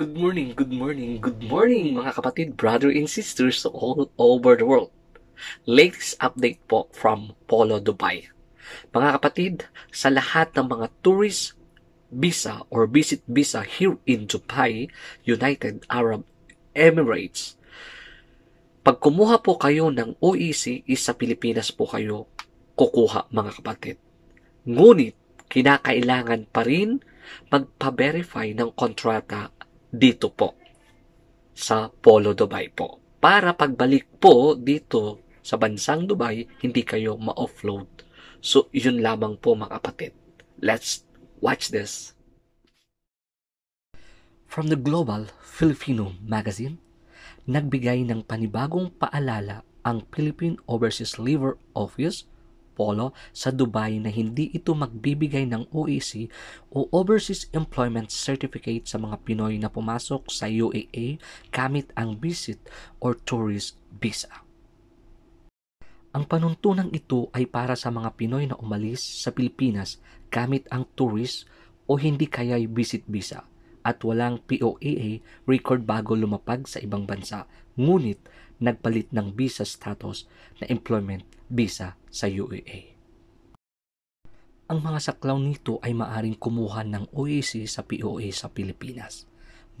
Good morning, good morning, good morning mga kapatid, brother and sisters all over the world. Latest update po from Polo Dubai. Mga kapatid, sa lahat ng mga tourist visa or visit visa here in Dubai, United Arab Emirates, pag kumuha po kayo ng OEC isa Pilipinas po kayo kukuha mga kapatid. Ngunit, kinakailangan pa rin magpa-verify ng kontrata dito po sa Polo Dubai po. Para pagbalik po dito sa bansang Dubai, hindi kayo ma-offload. So, yun lamang po mga kapatid. Let's watch this. From the Global Filipino Magazine, nagbigay ng panibagong paalala ang Philippine Overseas Labor Office Polo sa Dubai na hindi ito magbibigay ng OEC o Overseas Employment Certificate sa mga Pinoy na pumasok sa UAA gamit ang visit or tourist visa. Ang panuntunang ito ay para sa mga Pinoy na umalis sa Pilipinas gamit ang tourist o hindi kaya'y visit visa at walang POEA record bago lumapag sa ibang bansa. Ngunit nagpalit ng visa status na employment visa sa UAE. Ang mga saklaw nito ay maaring kumuha ng OAC sa POA sa Pilipinas.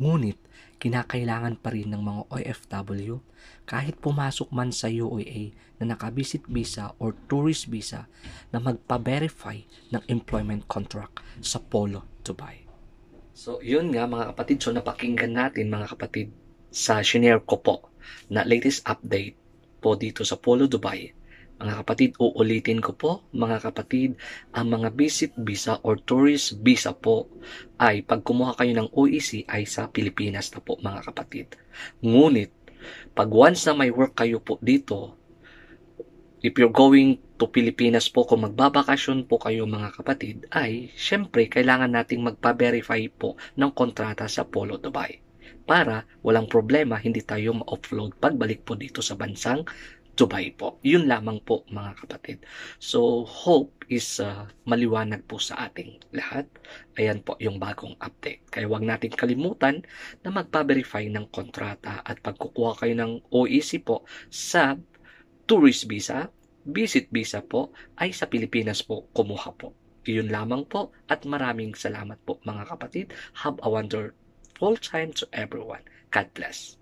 Ngunit, kinakailangan pa rin ng mga OFW kahit pumasok man sa UAE na nakabisit visa or tourist visa na magpa-verify ng employment contract sa Polo, Dubai. So, yun nga mga kapatid. So, napakinggan natin mga kapatid sa shinare ko po na latest update po dito sa Polo Dubai. Mga kapatid, uulitin ko po, mga kapatid, ang mga visit visa or tourist visa po ay pag kumuha kayo ng OEC ay sa Pilipinas na po mga kapatid. Ngunit, pag once na may work kayo po dito, if you're going to Pilipinas po kung magbabakasyon po kayo mga kapatid, ay syempre kailangan nating magpa-verify po ng kontrata sa Polo Dubai para walang problema hindi tayo ma-offload pagbalik po dito sa bansang Dubai po. Yun lamang po mga kapatid. So hope is uh, maliwanag po sa ating lahat. Ayan po yung bagong update. Kaya wag natin kalimutan na magpa-verify ng kontrata at pagkukuha kayo ng OEC po sa tourist visa, visit visa po ay sa Pilipinas po kumuha po. Yun lamang po at maraming salamat po mga kapatid. Have a wonderful All time to everyone. God bless.